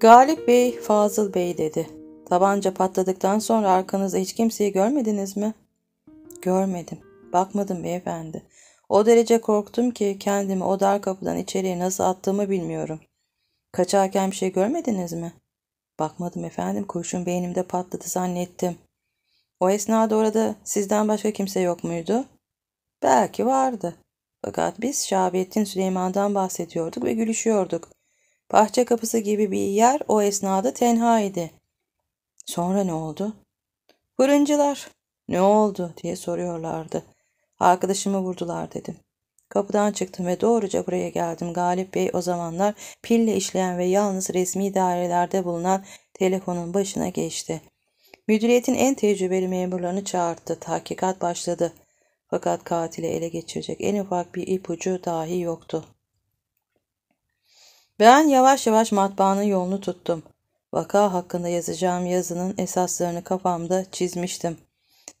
Galip Bey, Fazıl Bey dedi. Tabanca patladıktan sonra arkanızda hiç kimseyi görmediniz mi? Görmedim. Bakmadım beyefendi. O derece korktum ki kendimi o dar kapıdan içeriye nasıl attığımı bilmiyorum. Kaçarken bir şey görmediniz mi? Bakmadım efendim. Kurşun beynimde patladı zannettim. O esnada orada sizden başka kimse yok muydu? Belki vardı. Fakat biz Şahabettin Süleyman'dan bahsediyorduk ve gülüşüyorduk. Bahçe kapısı gibi bir yer o esnada tenha idi. Sonra ne oldu? Fırıncılar ne oldu diye soruyorlardı. Arkadaşımı vurdular dedim. Kapıdan çıktım ve doğruca buraya geldim. Galip Bey o zamanlar pille işleyen ve yalnız resmi dairelerde bulunan telefonun başına geçti. Müdüriyetin en tecrübeli memurlarını çağırdı. Tahkikat başladı. Fakat katili ele geçirecek en ufak bir ipucu dahi yoktu. Ben yavaş yavaş matbaanın yolunu tuttum. Vaka hakkında yazacağım yazının esaslarını kafamda çizmiştim.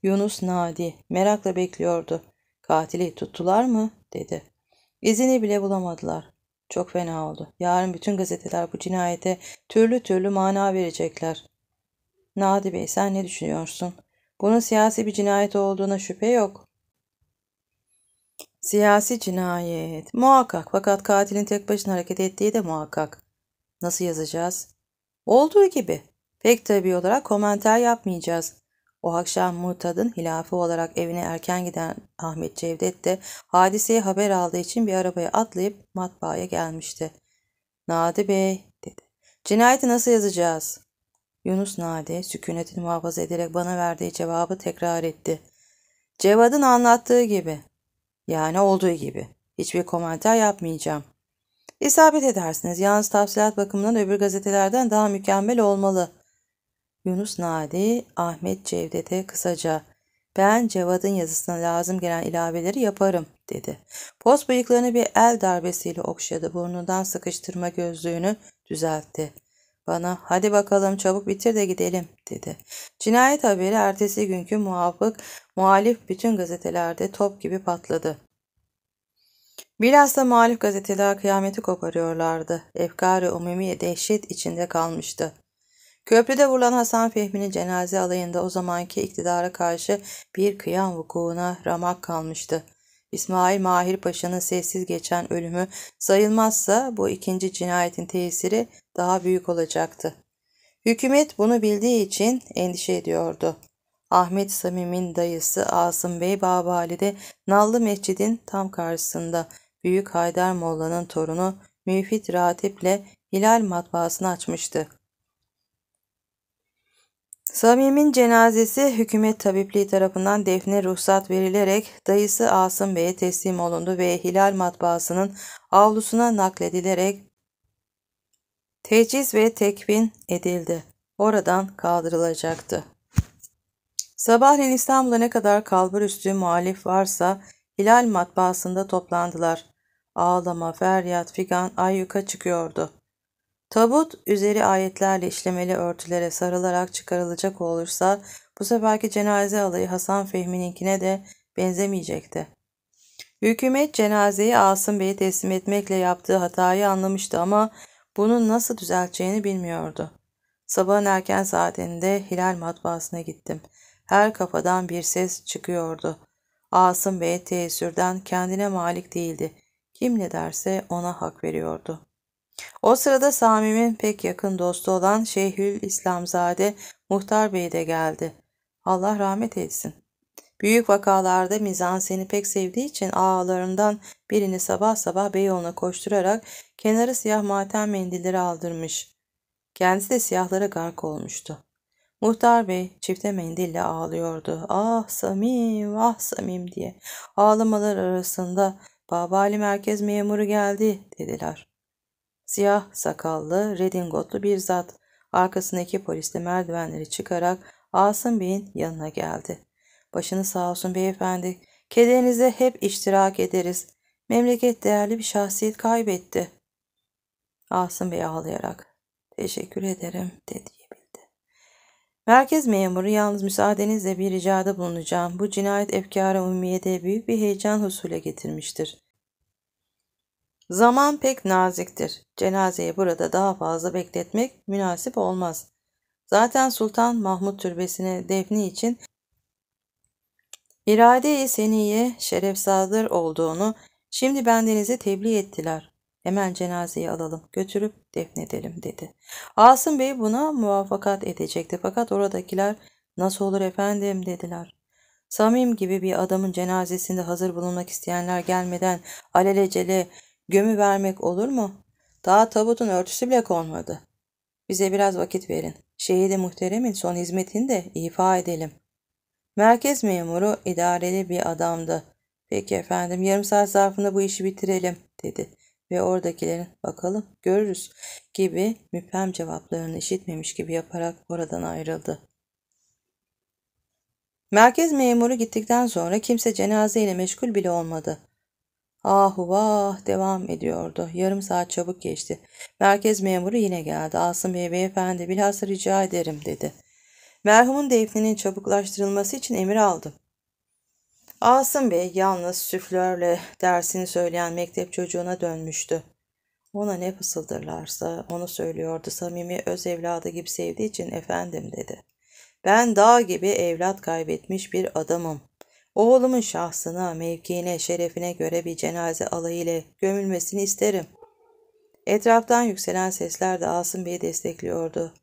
Yunus Nadi merakla bekliyordu. Katili tuttular mı? dedi. İzini bile bulamadılar. Çok fena oldu. Yarın bütün gazeteler bu cinayete türlü türlü mana verecekler. Nadi Bey sen ne düşünüyorsun? Bunun siyasi bir cinayet olduğuna şüphe yok. Siyasi cinayet. Muhakkak fakat katilin tek başına hareket ettiği de muhakkak. Nasıl yazacağız? Olduğu gibi. Pek tabi olarak komentar yapmayacağız. O akşam Murtad'ın hilafı olarak evine erken giden Ahmet Cevdet de hadiseye haber aldığı için bir arabaya atlayıp matbaaya gelmişti. Nadi Bey dedi. Cinayeti nasıl yazacağız? Yunus Nadi sükunetini muhafaza ederek bana verdiği cevabı tekrar etti. Cevad'ın anlattığı gibi. Yani olduğu gibi. Hiçbir komanter yapmayacağım. İsabet edersiniz. Yalnız tavsiyat bakımından öbür gazetelerden daha mükemmel olmalı. Yunus Nadi, Ahmet Cevdet'e kısaca ben Cevad'ın yazısına lazım gelen ilaveleri yaparım dedi. Post bıyıklarını bir el darbesiyle okşadı. Burnundan sıkıştırma gözlüğünü düzeltti. Bana hadi bakalım çabuk bitir de gidelim dedi. Cinayet haberi ertesi günkü muhafık muhalif bütün gazetelerde top gibi patladı. Bilhassa muhalif gazeteler kıyameti koparıyorlardı. Efkari umumi dehşet içinde kalmıştı. Köprüde vurulan Hasan Fehmi'nin cenaze alayında o zamanki iktidara karşı bir kıyam vukuuna ramak kalmıştı. İsmail Mahir Paşa'nın sessiz geçen ölümü sayılmazsa bu ikinci cinayetin tesiri daha büyük olacaktı. Hükümet bunu bildiği için endişe ediyordu. Ahmet Samim'in dayısı Asım Bey Babali de Nallı Mescid'in tam karşısında Büyük Haydar Molla'nın torunu Müfit Ratip'le Hilal matbaasını açmıştı. Samim'in cenazesi hükümet tabipliği tarafından defne ruhsat verilerek dayısı Asım Bey'e teslim olundu ve Hilal matbaasının avlusuna nakledilerek teciz ve tekvin edildi. Oradan kaldırılacaktı. Sabahleyin İstanbul'a ne kadar kalbur kalburüstü muhalif varsa Hilal matbaasında toplandılar. Ağlama, feryat, figan ayyuka çıkıyordu. Tabut üzeri ayetlerle işlemeli örtülere sarılarak çıkarılacak olursa bu seferki cenaze alayı Hasan Fehmi'ninkine de benzemeyecekti. Hükümet cenazeyi Asım Bey'e teslim etmekle yaptığı hatayı anlamıştı ama bunu nasıl düzelteceğini bilmiyordu. Sabahın erken saatinde Hilal matbaasına gittim. Her kafadan bir ses çıkıyordu. Asım Bey teessürden kendine malik değildi. Kim ne derse ona hak veriyordu. O sırada Sami'nin pek yakın dostu olan Şeyhül İslamzade Muhtar Bey de geldi. Allah rahmet etsin. Büyük vakalarda Mizan seni pek sevdiği için ağalarından birini sabah sabah Beyoğlu'na koşturarak kenarı siyah matem mendilleri aldırmış. Kendisi de siyahlara gark olmuştu. Muhtar Bey çifte mendille ağlıyordu. Ah Samim, ah Samim diye. Ağlamalar arasında Babali merkez memuru geldi dediler. Siyah sakallı, redingotlu bir zat arkasındaki poliste merdivenleri çıkarak Asım Bey'in yanına geldi. Başını sağ olsun beyefendi. Kederinize hep iştirak ederiz. Memleket değerli bir şahsiyet kaybetti. Asım Bey ağlayarak teşekkür ederim dedi. Merkez memuru yalnız müsaadenizle bir ricada bulunacağım. Bu cinayet efkara ummiyede büyük bir heyecan husule getirmiştir. Zaman pek naziktir. Cenazeyi burada daha fazla bekletmek münasip olmaz. Zaten Sultan Mahmut Türbesi'ne defni için irade-i seniye şerefsadır olduğunu şimdi bendenizi tebliğ ettiler. Hemen cenazeyi alalım, götürüp defnedelim dedi. Asım Bey buna muvaffakat edecekti fakat oradakiler nasıl olur efendim dediler. Samim gibi bir adamın cenazesinde hazır bulunmak isteyenler gelmeden alelacele Gömü vermek olur mu? Daha tabutun örtüsü bile konmadı. Bize biraz vakit verin. Şehide muhteremin son hizmetini de ifa edelim. Merkez memuru idareli bir adamdı. Peki efendim yarım saat zarfında bu işi bitirelim dedi ve oradakilerin bakalım görürüz gibi müphem cevaplarını işitmemiş gibi yaparak oradan ayrıldı. Merkez memuru gittikten sonra kimse cenaze ile meşgul bile olmadı. Ahu vah devam ediyordu. Yarım saat çabuk geçti. Merkez memuru yine geldi. Asım Bey beyefendi bilhassa rica ederim dedi. Merhumun defninin çabuklaştırılması için emir aldım. Asım Bey yalnız süflörle dersini söyleyen mektep çocuğuna dönmüştü. Ona ne fısıldırlarsa onu söylüyordu. Samimi öz evladı gibi sevdiği için efendim dedi. Ben dağ gibi evlat kaybetmiş bir adamım. Oğlumun şahsına, mevkiine, şerefine göre bir cenaze alayı ile gömülmesini isterim. Etraftan yükselen sesler de Asım Bey'i destekliyordu.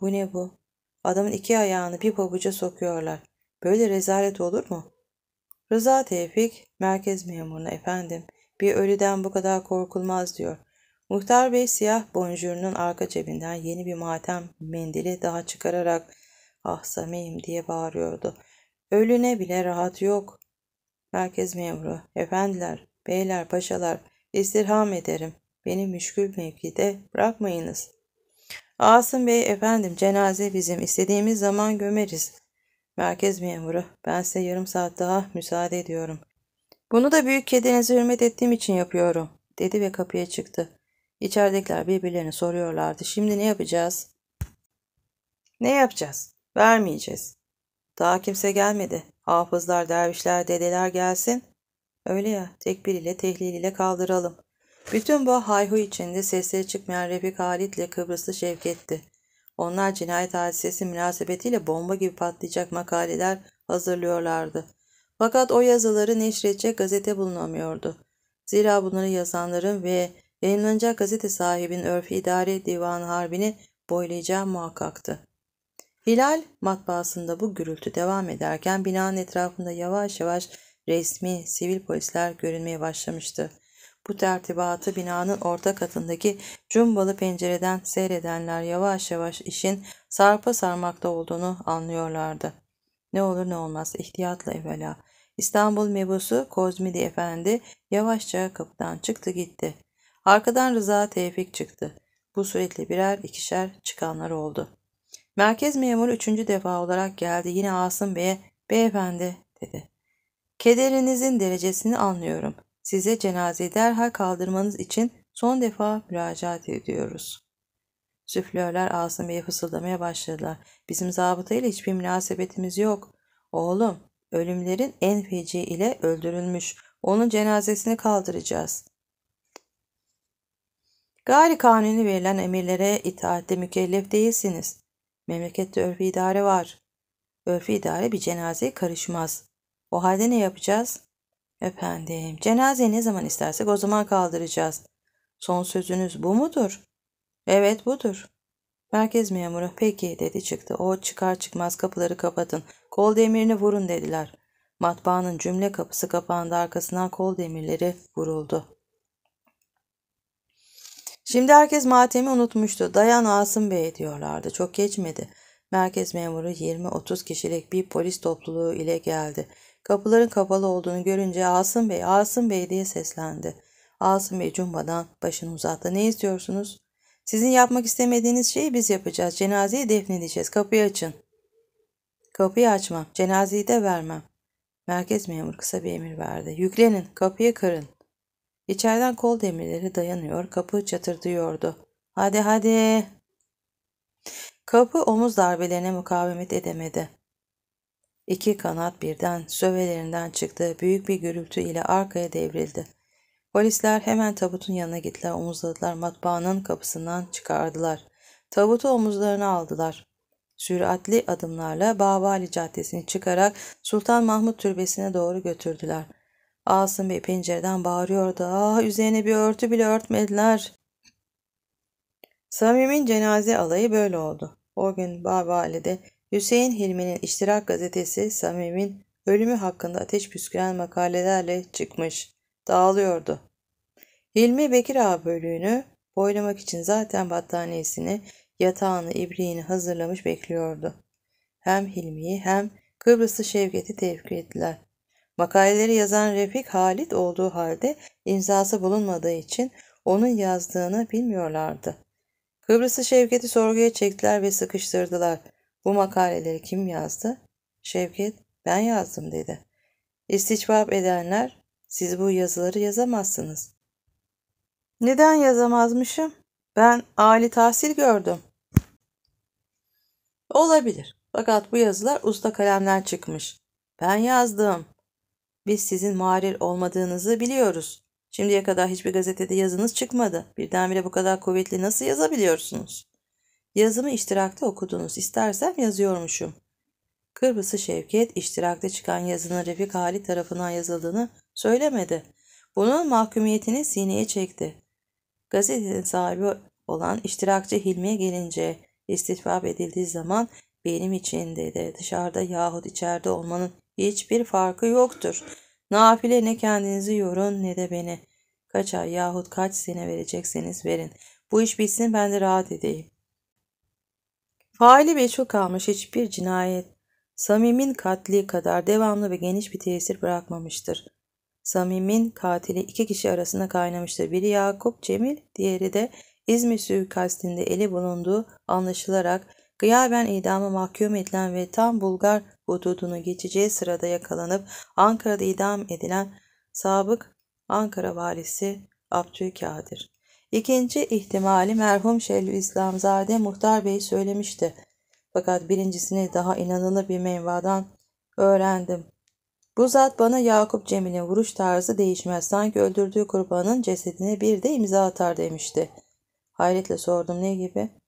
Bu ne bu? Adamın iki ayağını bir pabuca sokuyorlar. Böyle rezalet olur mu? Rıza Tevfik, merkez memuruna efendim, bir ölüden bu kadar korkulmaz diyor. Muhtar Bey siyah bonjurunun arka cebinden yeni bir matem mendili daha çıkararak ah samim diye bağırıyordu. Ölüne bile rahat yok. Merkez memuru, efendiler, beyler, paşalar, istirham ederim. Beni müşkül mevkide bırakmayınız. Asım Bey efendim cenaze bizim istediğimiz zaman gömeriz. Merkez memuru ben size yarım saat daha müsaade ediyorum. Bunu da büyük kedinize hürmet ettiğim için yapıyorum dedi ve kapıya çıktı. İçeridekiler birbirlerini soruyorlardı. Şimdi ne yapacağız? Ne yapacağız? Vermeyeceğiz. Daha kimse gelmedi. Hafızlar, dervişler, dedeler gelsin. Öyle ya, tekbir ile, tehlil ile kaldıralım. Bütün bu hayhu içinde sesleri çıkmayan Refik Halit ile Kıbrıslı Şevket'ti. Onlar cinayet hadisesi münasebetiyle bomba gibi patlayacak makaleler hazırlıyorlardı. Fakat o yazıları neşredecek gazete bulunamıyordu. Zira bunları yazanların ve yayınlanacak gazete sahibinin örfü idare divan harbini boylayacağı muhakkaktı. Hilal matbaasında bu gürültü devam ederken binanın etrafında yavaş yavaş resmi sivil polisler görünmeye başlamıştı. Bu tertibatı binanın orta katındaki cumbalı pencereden seyredenler yavaş yavaş işin sarpa sarmakta olduğunu anlıyorlardı. Ne olur ne olmaz ihtiyatla evvela. İstanbul mebusu Kozmidi Efendi yavaşça kapıdan çıktı gitti. Arkadan Rıza Tevfik çıktı. Bu suretle birer ikişer çıkanlar oldu.'' Merkez memuru üçüncü defa olarak geldi. Yine Asım Bey'e beyefendi dedi. Kederinizin derecesini anlıyorum. Size cenazeyi derhal kaldırmanız için son defa müracaat ediyoruz. Süflörler Asım Bey'e fısıldamaya başladılar. Bizim zabıtayla hiçbir münasebetimiz yok. Oğlum, ölümlerin en feci ile öldürülmüş. Onun cenazesini kaldıracağız. Gayri kanuni verilen emirlere itaatle mükellef değilsiniz. Memlekette örfü idare var. Örfü idare bir cenazeye karışmaz. O halde ne yapacağız? Efendim, cenazeyi ne zaman istersek o zaman kaldıracağız. Son sözünüz bu mudur? Evet budur. Merkez memuru peki dedi çıktı. O çıkar çıkmaz kapıları kapatın. Kol demirini vurun dediler. Matbaanın cümle kapısı kapandı arkasından kol demirleri vuruldu. Şimdi herkes matemi unutmuştu. Dayan Asım Bey diyorlardı. Çok geçmedi. Merkez memuru 20-30 kişilik bir polis topluluğu ile geldi. Kapıların kapalı olduğunu görünce Asım Bey, Asım Bey diye seslendi. Asım Bey cumbadan başını uzattı. Ne istiyorsunuz? Sizin yapmak istemediğiniz şeyi biz yapacağız. Cenazeyi defnedeceğiz. Kapıyı açın. Kapıyı açmam. Cenazeyi de vermem. Merkez memur kısa bir emir verdi. Yüklenin. Kapıyı kırın. İçeriden kol demirleri dayanıyor, kapı çatırdıyordu. Hadi hadi. Kapı omuz darbelerine mukavemet edemedi. İki kanat birden sövelerinden çıktı, büyük bir gürültü ile arkaya devrildi. Polisler hemen tabutun yanına gittiler, omuzladılar, matbaanın kapısından çıkardılar. Tabutu omuzlarına aldılar. Süratli adımlarla Bağbali Caddesi'ni çıkarak Sultan Mahmut Türbesi'ne doğru götürdüler.'' Asım bir pencereden bağırıyordu. Ah üzerine bir örtü bile örtmediler. Samim'in cenaze alayı böyle oldu. O gün Babali'de Hüseyin Hilmi'nin iştirak gazetesi Samim'in ölümü hakkında ateş püsküren makalelerle çıkmış. Dağılıyordu. Hilmi Bekir Ağa bölüğünü boylamak için zaten battaniyesini, yatağını, ibriğini hazırlamış bekliyordu. Hem Hilmi'yi hem Kıbrıslı Şevket'i tevkü ettiler. Makaleleri yazan Refik Halit olduğu halde imzası bulunmadığı için onun yazdığını bilmiyorlardı. Kıbrıs'ı Şevket'i sorguya çektiler ve sıkıştırdılar. Bu makaleleri kim yazdı? Şevket, ben yazdım dedi. İstihbap edenler, siz bu yazıları yazamazsınız. Neden yazamazmışım? Ben Ali tahsil gördüm. Olabilir. Fakat bu yazılar usta kalemden çıkmış. Ben yazdım. Biz sizin muharir olmadığınızı biliyoruz. Şimdiye kadar hiçbir gazetede yazınız çıkmadı. Birdenbire bu kadar kuvvetli nasıl yazabiliyorsunuz? Yazımı iştirakta okudunuz. İstersem yazıyormuşum. Kırbısı Şevket iştirakta çıkan yazının Refik Halit tarafından yazıldığını söylemedi. Bunun mahkumiyetini sineye çekti. Gazetenin sahibi olan iştirakçı Hilmi'ye gelince istifap edildiği zaman benim için dedi dışarıda yahut içeride olmanın Hiçbir farkı yoktur. Nafile ne kendinizi yorun ne de beni. Kaç ay yahut kaç sene verecekseniz verin. Bu iş bitsin ben de rahat edeyim. Faili çok kalmış hiçbir cinayet Samim'in katli kadar devamlı ve geniş bir tesir bırakmamıştır. Samim'in katili iki kişi arasında kaynamıştır. Biri Yakup Cemil, diğeri de İzmir suikastinde eli bulunduğu anlaşılarak Gıyaben idama mahkum edilen ve tam Bulgar hududunu geçeceği sırada yakalanıp Ankara'da idam edilen sabık Ankara valisi Abdülkadir. İkinci ihtimali merhum Şehlü İslamzade Muhtar Bey söylemişti. Fakat birincisini daha inanılır bir menvadan öğrendim. Bu zat bana Yakup Cemil'in vuruş tarzı değişmez. Sanki öldürdüğü kurbanın cesedine bir de imza atar demişti. Hayretle sordum ne gibi?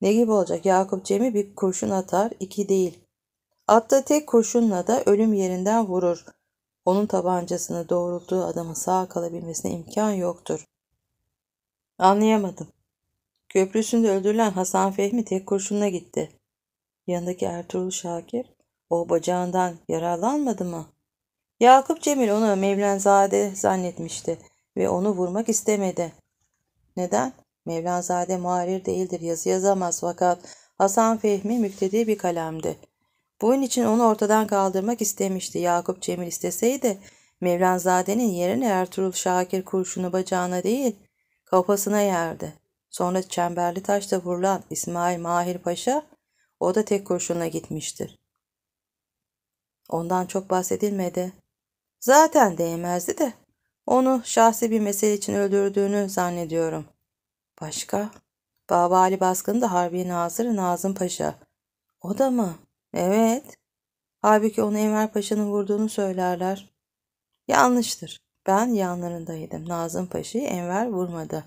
Ne gibi olacak? Yakup Cem'i bir kurşun atar, iki değil. Atta tek kurşunla da ölüm yerinden vurur. Onun tabancasını doğrulttuğu adamın sağ kalabilmesine imkan yoktur. Anlayamadım. Köprüsünde öldürülen Hasan Fehmi tek kurşunla gitti. Yanındaki Ertuğrul Şakir, o bacağından yaralanmadı mı? Yakup Cemil onu Mevlenzade zannetmişti ve onu vurmak istemedi. Neden? Mevlanzade muharir değildir, yazı yazamaz fakat Hasan Fehmi müktedi bir kalemdi. Bunun için onu ortadan kaldırmak istemişti. Yakup Cemil isteseydi Mevlanzade'nin yerine Ertuğrul Şakir kurşunu bacağına değil kafasına yerdi. Sonra çemberli taşla vurulan İsmail Mahir Paşa o da tek kurşuna gitmiştir. Ondan çok bahsedilmedi. Zaten değmezdi de onu şahsi bir mesele için öldürdüğünü zannediyorum. Başka? Babali baskını da Harbiye Nazırı Nazım Paşa. O da mı? Evet. Halbuki onu Enver Paşa'nın vurduğunu söylerler. Yanlıştır. Ben yanlarındaydım. Nazım Paşa'yı Enver vurmadı.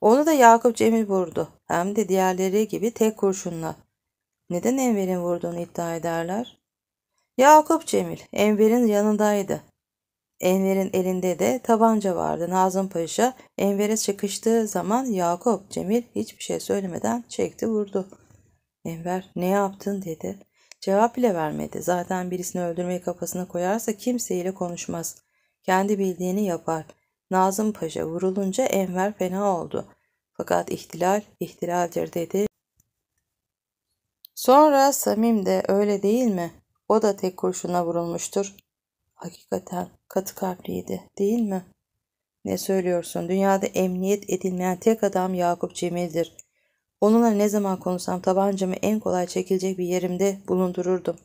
Onu da Yakup Cemil vurdu. Hem de diğerleri gibi tek kurşunla. Neden Enver'in vurduğunu iddia ederler? Yakup Cemil, Enver'in yanındaydı. Enver'in elinde de tabanca vardı. Nazım Paşa Enver'e çıkıştığı zaman Yakup Cemil hiçbir şey söylemeden çekti vurdu. Enver ne yaptın dedi. Cevap bile vermedi. Zaten birisini öldürmeyi kafasına koyarsa kimseyle konuşmaz. Kendi bildiğini yapar. Nazım Paşa vurulunca Enver fena oldu. Fakat ihtilal ihtilaldir dedi. Sonra Samim de öyle değil mi? O da tek kurşuna vurulmuştur. Hakikaten katı kalpliydi değil mi? Ne söylüyorsun? Dünyada emniyet edilmeyen tek adam Yakup Cemil'dir. Onunla ne zaman konuşsam tabancamı en kolay çekilecek bir yerimde bulundururdum.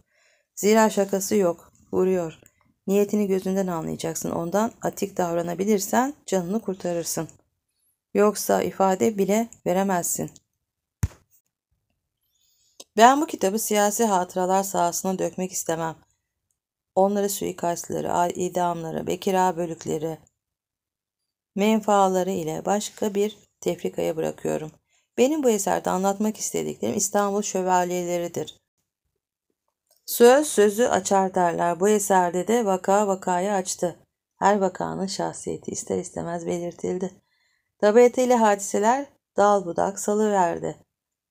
Zira şakası yok. Vuruyor. Niyetini gözünden anlayacaksın. Ondan atik davranabilirsen canını kurtarırsın. Yoksa ifade bile veremezsin. Ben bu kitabı siyasi hatıralar sahasına dökmek istemem onlara suikastları, idamlara ve bölükleri menfaaları ile başka bir tefrikaya bırakıyorum. Benim bu eserde anlatmak istediklerim İstanbul şövalyeleridir. Söz sözü açar derler. Bu eserde de vaka vakayı açtı. Her vakanın şahsiyeti ister istemez belirtildi. Tabiatıyla hadiseler dal budak salıverdi.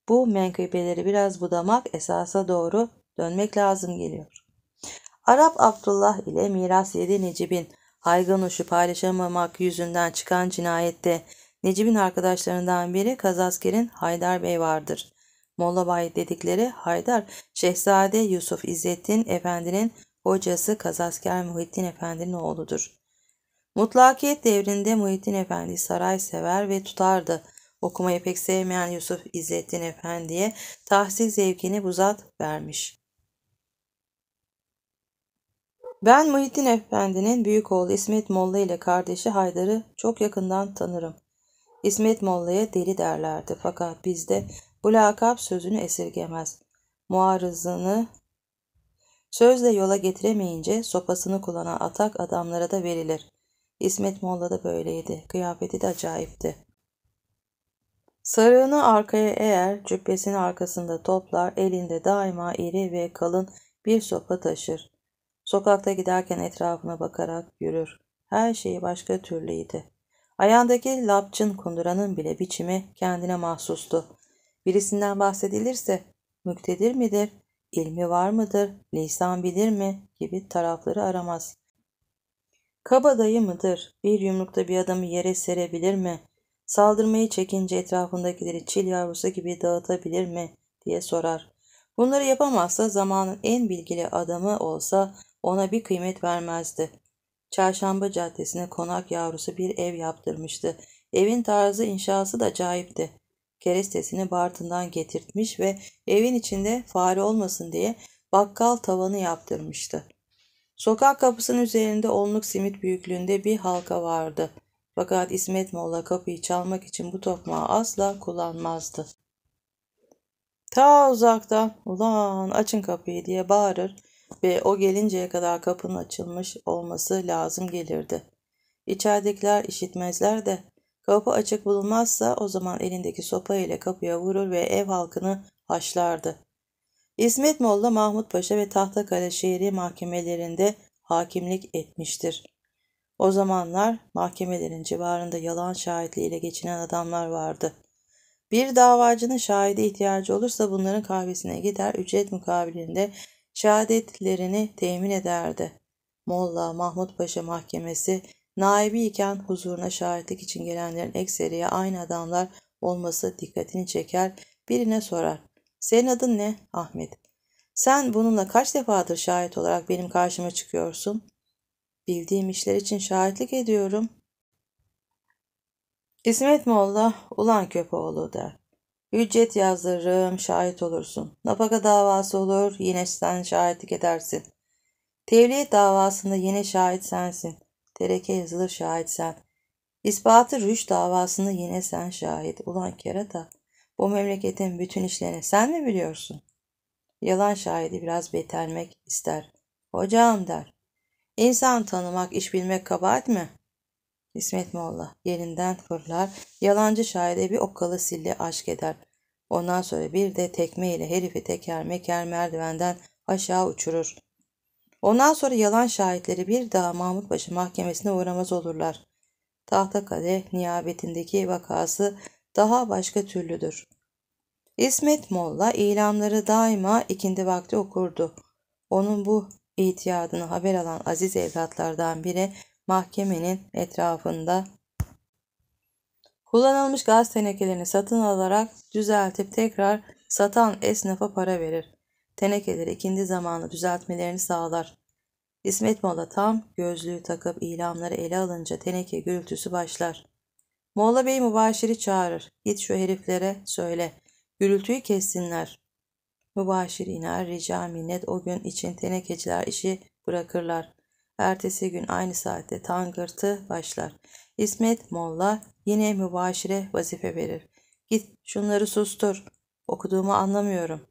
Bu menkıbeleri biraz budamak esasa doğru dönmek lazım geliyor. Arap Abdullah ile miras yedi Necibin haygın uşu paylaşamamak yüzünden çıkan cinayette Necibin arkadaşlarından biri Kazasker'in Haydar Bey vardır. Molla Bay dedikleri Haydar, Şehzade Yusuf İzzettin Efendi'nin hocası Kazasker Muhittin Efendi'nin oğludur. Mutlakiyet devrinde Muhittin Efendi saray sever ve tutardı. Okumayı pek sevmeyen Yusuf İzzettin Efendi'ye tahsil zevkini bu zat vermiş. Ben Muhittin Efendi'nin büyük oğlu İsmet Molla ile kardeşi Haydar'ı çok yakından tanırım. İsmet Molla'ya deli derlerdi fakat bizde bu lakap sözünü esirgemez. Muarızını sözle yola getiremeyince sopasını kullanan atak adamlara da verilir. İsmet Molla da böyleydi. Kıyafeti de acayipti. Sarığını arkaya eğer, cübbesini arkasında toplar, elinde daima iri ve kalın bir sopa taşır. Sokakta giderken etrafına bakarak yürür. Her şeyi başka türlüydi. Ayağındaki lapçın kunduranın bile biçimi kendine mahsustu. Birisinden bahsedilirse müktedir midir, ilmi var mıdır, lisan bilir mi gibi tarafları aramaz. Kabadayı mıdır, bir yumrukta bir adamı yere serebilir mi, saldırmayı çekince etrafındakileri çil yavrusu gibi dağıtabilir mi diye sorar. Bunları yapamazsa zamanın en bilgili adamı olsa ona bir kıymet vermezdi. Çarşamba Caddesi'ne konak yavrusu bir ev yaptırmıştı. Evin tarzı inşası da acayipti. Kerestesini Bartın'dan getirtmiş ve evin içinde fare olmasın diye bakkal tavanı yaptırmıştı. Sokak kapısının üzerinde onluk simit büyüklüğünde bir halka vardı. Fakat İsmet Molla kapıyı çalmak için bu tokmağı asla kullanmazdı. Ta uzaktan ulan açın kapıyı diye bağırır, ve o gelinceye kadar kapının açılmış olması lazım gelirdi. İçeridekiler işitmezler de kapı açık bulunmazsa o zaman elindeki sopa ile kapıya vurur ve ev halkını haşlardı. İsmet Molla Mahmut Paşa ve Tahtakale şehri mahkemelerinde hakimlik etmiştir. O zamanlar mahkemelerin civarında yalan şahitliğiyle geçinen adamlar vardı. Bir davacının şahide ihtiyacı olursa bunların kahvesine gider ücret mukabilinde şehadetlerini temin ederdi. Molla Mahmut Paşa mahkemesi naibi iken huzuruna şahitlik için gelenlerin ekseriye aynı adamlar olması dikkatini çeker, birine sorar. Senin adın ne? Ahmet. Sen bununla kaç defadır şahit olarak benim karşıma çıkıyorsun? Bildiğim işler için şahitlik ediyorum. İsmet Molla ulan köpoğlu der. Ücret yazdırırım, şahit olursun. Napaka davası olur, yine sen şahitlik edersin. Tevliyet davasında yine şahit sensin. Tereke yazılır şahit sen. İspatı rüş davasında yine sen şahit. Ulan kerata, bu memleketin bütün işlerini sen mi biliyorsun? Yalan şahidi biraz betelmek ister. Hocam der. İnsan tanımak, iş bilmek kabahat mi? İsmet Molla yerinden fırlar, yalancı şaire bir okkalı silli aşk eder. Ondan sonra bir de tekme ile herifi teker meker merdivenden aşağı uçurur. Ondan sonra yalan şahitleri bir daha Mahmutbaşı mahkemesine uğramaz olurlar. Tahta kale niyabetindeki vakası daha başka türlüdür. İsmet Molla ilanları daima ikindi vakti okurdu. Onun bu ihtiyadını haber alan aziz evlatlardan biri mahkemenin etrafında kullanılmış gaz tenekelerini satın alarak düzeltip tekrar satan esnafa para verir. Tenekeleri ikindi zamanı düzeltmelerini sağlar. İsmet Mola tam gözlüğü takıp ilamları ele alınca teneke gürültüsü başlar. Molla Bey mübaşiri çağırır. Git şu heriflere söyle. Gürültüyü kessinler. Mübaşir iner rica minnet o gün için tenekeciler işi bırakırlar. Ertesi gün aynı saatte tangırtı başlar. İsmet Molla yine mübaşire vazife verir. Git şunları sustur. Okuduğumu anlamıyorum.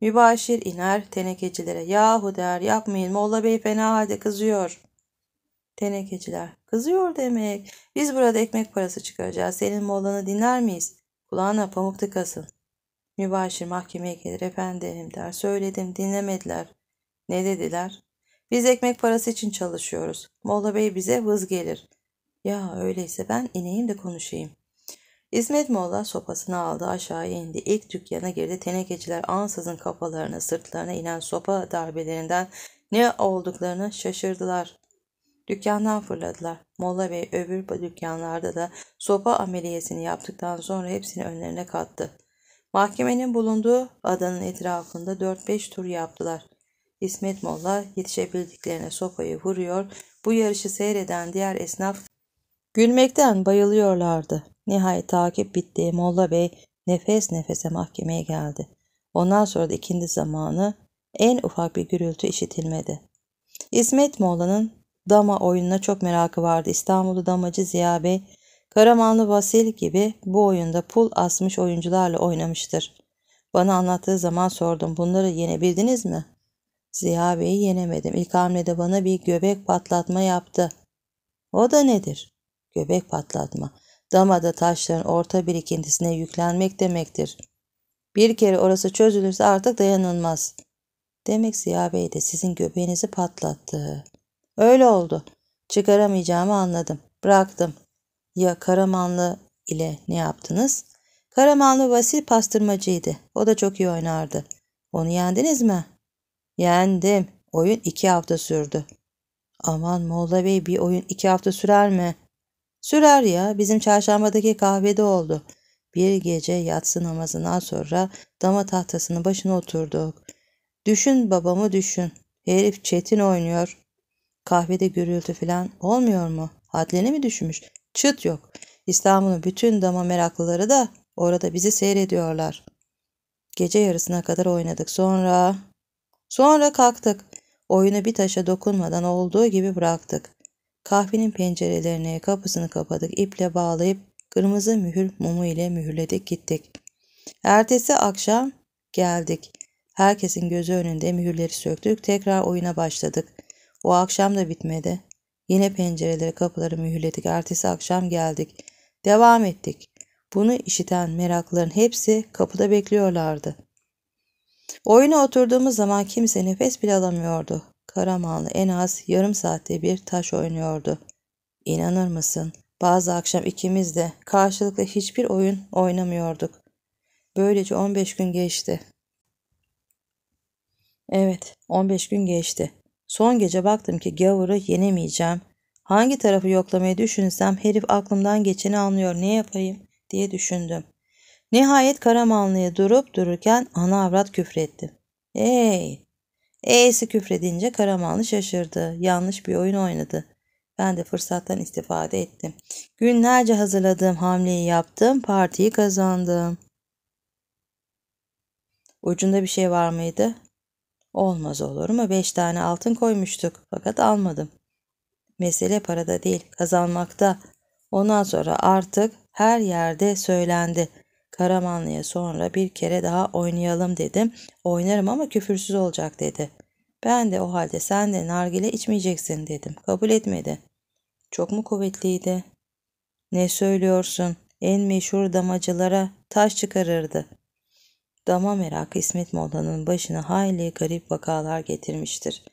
Mübaşir iner tenekecilere. Yahu der yapmayın Molla Bey fena halde kızıyor. Tenekeciler kızıyor demek. Biz burada ekmek parası çıkaracağız. Senin Molla'nı dinler miyiz? Kulağına pamuk tıkasın. Mübaşir mahkemeye gelir efendim der. Söyledim dinlemediler. Ne dediler? Biz ekmek parası için çalışıyoruz. Molla Bey bize hız gelir. Ya öyleyse ben ineyim de konuşayım. İsmet Molla sopasını aldı aşağı indi. İlk dükkana girdi. Tenekeciler ansızın kafalarına sırtlarına inen sopa darbelerinden ne olduklarını şaşırdılar. Dükkandan fırladılar. Molla Bey öbür dükkanlarda da sopa ameliyesini yaptıktan sonra hepsini önlerine kattı. Mahkemenin bulunduğu adanın etrafında 4-5 tur yaptılar. İsmet Molla yetişebildiklerine sopayı vuruyor. Bu yarışı seyreden diğer esnaf gülmekten bayılıyorlardı. Nihayet takip bitti. Molla Bey nefes nefese mahkemeye geldi. Ondan sonra da ikindi zamanı en ufak bir gürültü işitilmedi. İsmet Molla'nın dama oyununa çok merakı vardı. İstanbul'da damacı Ziya Bey, Karamanlı Vasil gibi bu oyunda pul asmış oyuncularla oynamıştır. Bana anlattığı zaman sordum bunları yenebildiniz mi? Ziya Bey'i yenemedim. İlk hamlede bana bir göbek patlatma yaptı. O da nedir? Göbek patlatma. Damada taşların orta birikintisine yüklenmek demektir. Bir kere orası çözülürse artık dayanılmaz. Demek Ziya Bey de sizin göbeğinizi patlattı. Öyle oldu. Çıkaramayacağımı anladım. Bıraktım. Ya Karamanlı ile ne yaptınız? Karamanlı Vasil pastırmacıydı. O da çok iyi oynardı. Onu yendiniz mi? Yendim. Oyun iki hafta sürdü. Aman Molla Bey bir oyun iki hafta sürer mi? Sürer ya bizim çarşambadaki kahvede oldu. Bir gece yatsı namazından sonra dama tahtasının başına oturduk. Düşün babamı düşün. Herif çetin oynuyor. Kahvede gürültü falan olmuyor mu? Hadleni mi düşmüş? Çıt yok. İstanbul'un bütün dama meraklıları da orada bizi seyrediyorlar. Gece yarısına kadar oynadık. Sonra Sonra kalktık. Oyunu bir taşa dokunmadan olduğu gibi bıraktık. Kahvenin pencerelerini, kapısını kapadık, iple bağlayıp kırmızı mühür mumu ile mühürledik gittik. Ertesi akşam geldik. Herkesin gözü önünde mühürleri söktük, tekrar oyuna başladık. O akşam da bitmedi. Yine pencereleri, kapıları mühürledik. Ertesi akşam geldik. Devam ettik. Bunu işiten meraklıların hepsi kapıda bekliyorlardı.'' Oyuna oturduğumuz zaman kimse nefes bile alamıyordu. Karamanlı en az yarım saatte bir taş oynuyordu. İnanır mısın? Bazı akşam ikimiz de karşılıklı hiçbir oyun oynamıyorduk. Böylece 15 gün geçti. Evet, 15 gün geçti. Son gece baktım ki gavuru yenemeyeceğim. Hangi tarafı yoklamayı düşünsem herif aklımdan geçeni anlıyor ne yapayım diye düşündüm. Nihayet Karamanlı'ya durup dururken ana avrat küfretti. Hey! E'si küfredince Karamanlı şaşırdı. Yanlış bir oyun oynadı. Ben de fırsattan istifade ettim. Günlerce hazırladığım hamleyi yaptım. Partiyi kazandım. Ucunda bir şey var mıydı? Olmaz olur mu? Beş tane altın koymuştuk. Fakat almadım. Mesele parada değil, kazanmakta. Ondan sonra artık her yerde söylendi. Karamanlı'ya sonra bir kere daha oynayalım dedim. Oynarım ama küfürsüz olacak dedi. Ben de o halde sen de nargile içmeyeceksin dedim. Kabul etmedi. Çok mu kuvvetliydi? Ne söylüyorsun? En meşhur damacılara taş çıkarırdı. Dama merak İsmet Molla'nın başına hayli garip vakalar getirmiştir.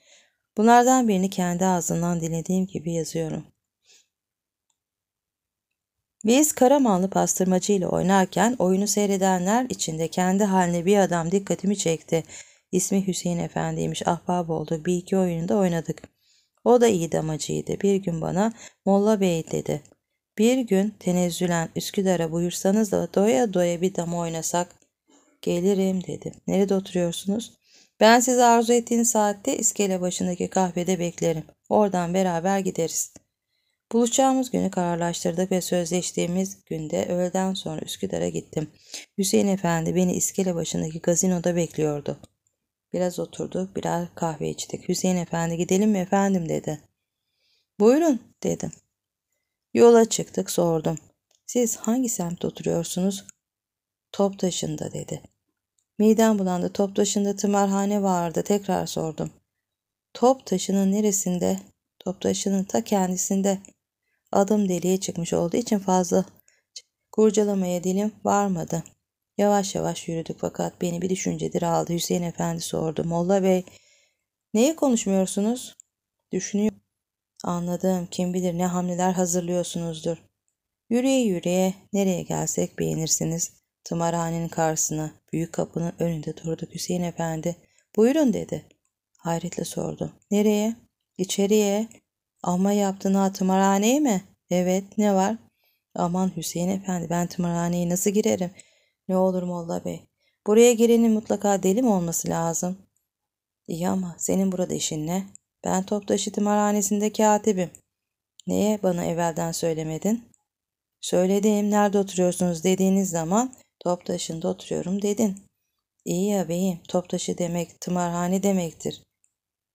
Bunlardan birini kendi ağzından dinlediğim gibi yazıyorum. Biz Karamanlı pastırmacı ile oynarken oyunu seyredenler içinde kendi haline bir adam dikkatimi çekti. İsmi Hüseyin Efendi'ymiş ahbap oldu. Bir iki oyununda oynadık. O da iyi damacıydı. Bir gün bana Molla Bey dedi. Bir gün tenezzülen Üsküdar'a buyursanız da doya doya bir dama oynasak gelirim dedi. Nerede oturuyorsunuz? Ben sizi arzu ettiğiniz saatte iskele başındaki kahvede beklerim. Oradan beraber gideriz.'' Buluşacağımız günü kararlaştırdık ve sözleştiğimiz günde öğleden sonra Üsküdar'a gittim. Hüseyin Efendi beni iskele başındaki gazinoda bekliyordu. Biraz oturduk, biraz kahve içtik. Hüseyin Efendi gidelim mi efendim dedi. Buyurun dedim. Yola çıktık sordum. Siz hangi semtte oturuyorsunuz? Toptaşı'nda dedi. Midem bulandı. Toptaşı'nda tımarhane vardı. Tekrar sordum. Toptaşı'nın neresinde? Toptaşı'nın ta kendisinde. Adım deliğe çıkmış olduğu için fazla kurcalamaya dilim varmadı. Yavaş yavaş yürüdük fakat beni bir düşüncedir aldı. Hüseyin Efendi sordu. Molla Bey, neyi konuşmuyorsunuz? Düşünüyorum. Anladım. Kim bilir ne hamleler hazırlıyorsunuzdur. Yürüye yürüye nereye gelsek beğenirsiniz. Tımarhanenin karşısına, büyük kapının önünde durduk Hüseyin Efendi. Buyurun dedi. Hayretle sordu. Nereye? İçeriye. Ama yaptın ha tımarhaneye mi? Evet ne var? Aman Hüseyin efendi ben tımarhaneye nasıl girerim? Ne olur Molla Bey. Buraya girenin mutlaka deli mi olması lazım? İyi ama senin burada işin ne? Ben Toptaşı tımarhanesinde katibim. Neye bana evvelden söylemedin? Söyledim nerede oturuyorsunuz dediğiniz zaman Toptaşı'nda oturuyorum dedin. İyi ya beyim Toptaşı demek tımarhane demektir.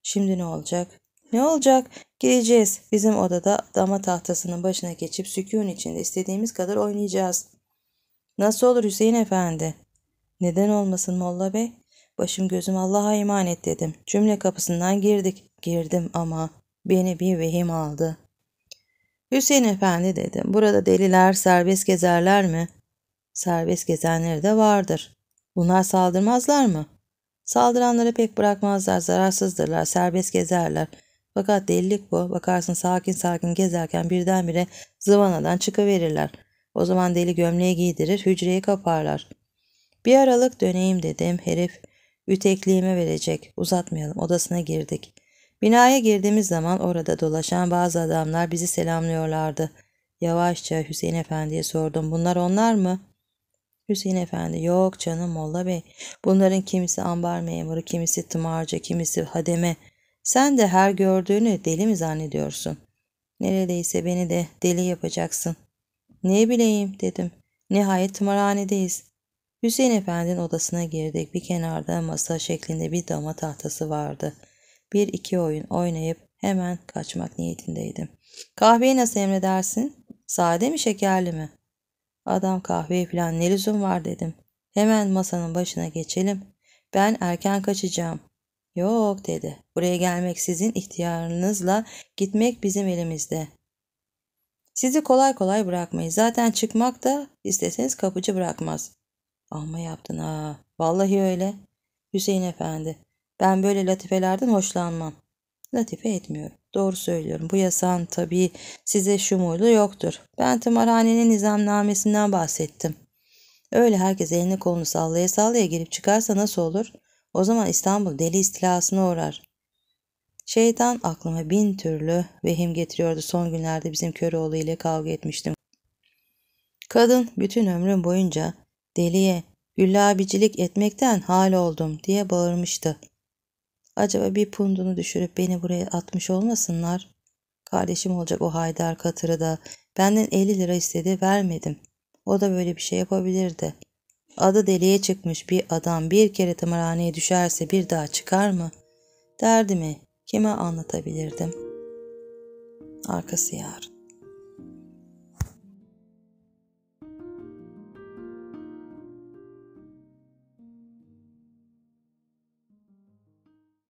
Şimdi ne olacak? Ne olacak? Gireceğiz. Bizim odada dama tahtasının başına geçip sükun içinde istediğimiz kadar oynayacağız. Nasıl olur Hüseyin Efendi? Neden olmasın Molla Bey? Başım gözüm Allah'a emanet dedim. Cümle kapısından girdik. Girdim ama beni bir vehim aldı. Hüseyin Efendi dedim. Burada deliler serbest gezerler mi? Serbest gezenleri de vardır. Bunlar saldırmazlar mı? Saldıranları pek bırakmazlar, zararsızdırlar, serbest gezerler. Fakat delilik bu. Bakarsın sakin sakin gezerken birdenbire zıvanadan çıkıverirler. O zaman deli gömleği giydirir, hücreyi kaparlar. Bir aralık döneyim dedim. Herif ütekliğime verecek. Uzatmayalım. Odasına girdik. Binaya girdiğimiz zaman orada dolaşan bazı adamlar bizi selamlıyorlardı. Yavaşça Hüseyin Efendi'ye sordum. Bunlar onlar mı? Hüseyin Efendi yok canım Molla Bey. Bunların kimisi ambar memuru, kimisi tımarcı, kimisi hademe.'' Sen de her gördüğünü deli mi zannediyorsun? Neredeyse beni de deli yapacaksın. Ne bileyim dedim. Nihayet tımarhanedeyiz. Hüseyin Efendi'nin odasına girdik. Bir kenarda masa şeklinde bir dama tahtası vardı. Bir iki oyun oynayıp hemen kaçmak niyetindeydim. Kahveyi nasıl emredersin? Sade mi şekerli mi? Adam kahveye falan ne lüzum var dedim. Hemen masanın başına geçelim. Ben erken kaçacağım. Yok dedi. Buraya gelmek sizin ihtiyarınızla gitmek bizim elimizde. Sizi kolay kolay bırakmayız. Zaten çıkmak da isteseniz kapıcı bırakmaz. Amma yaptın ha. Vallahi öyle. Hüseyin efendi. Ben böyle latifelerden hoşlanmam. Latife etmiyorum. Doğru söylüyorum. Bu yasan tabii size şumurlu yoktur. Ben tımarhanenin nizamnamesinden bahsettim. Öyle herkes elini kolunu sallaya sallaya girip çıkarsa nasıl olur? O zaman İstanbul deli istilasına uğrar. Şeytan aklıma bin türlü vehim getiriyordu. Son günlerde bizim Köroğlu ile kavga etmiştim. Kadın bütün ömrüm boyunca deliye güllabicilik etmekten hal oldum diye bağırmıştı. Acaba bir pundunu düşürüp beni buraya atmış olmasınlar? Kardeşim olacak o Haydar Katır'ı da. Benden 50 lira istedi vermedim. O da böyle bir şey yapabilirdi.'' Adı deliye çıkmış bir adam bir kere tımarhaneye düşerse bir daha çıkar mı? Derdimi kime anlatabilirdim? Arkası yarın.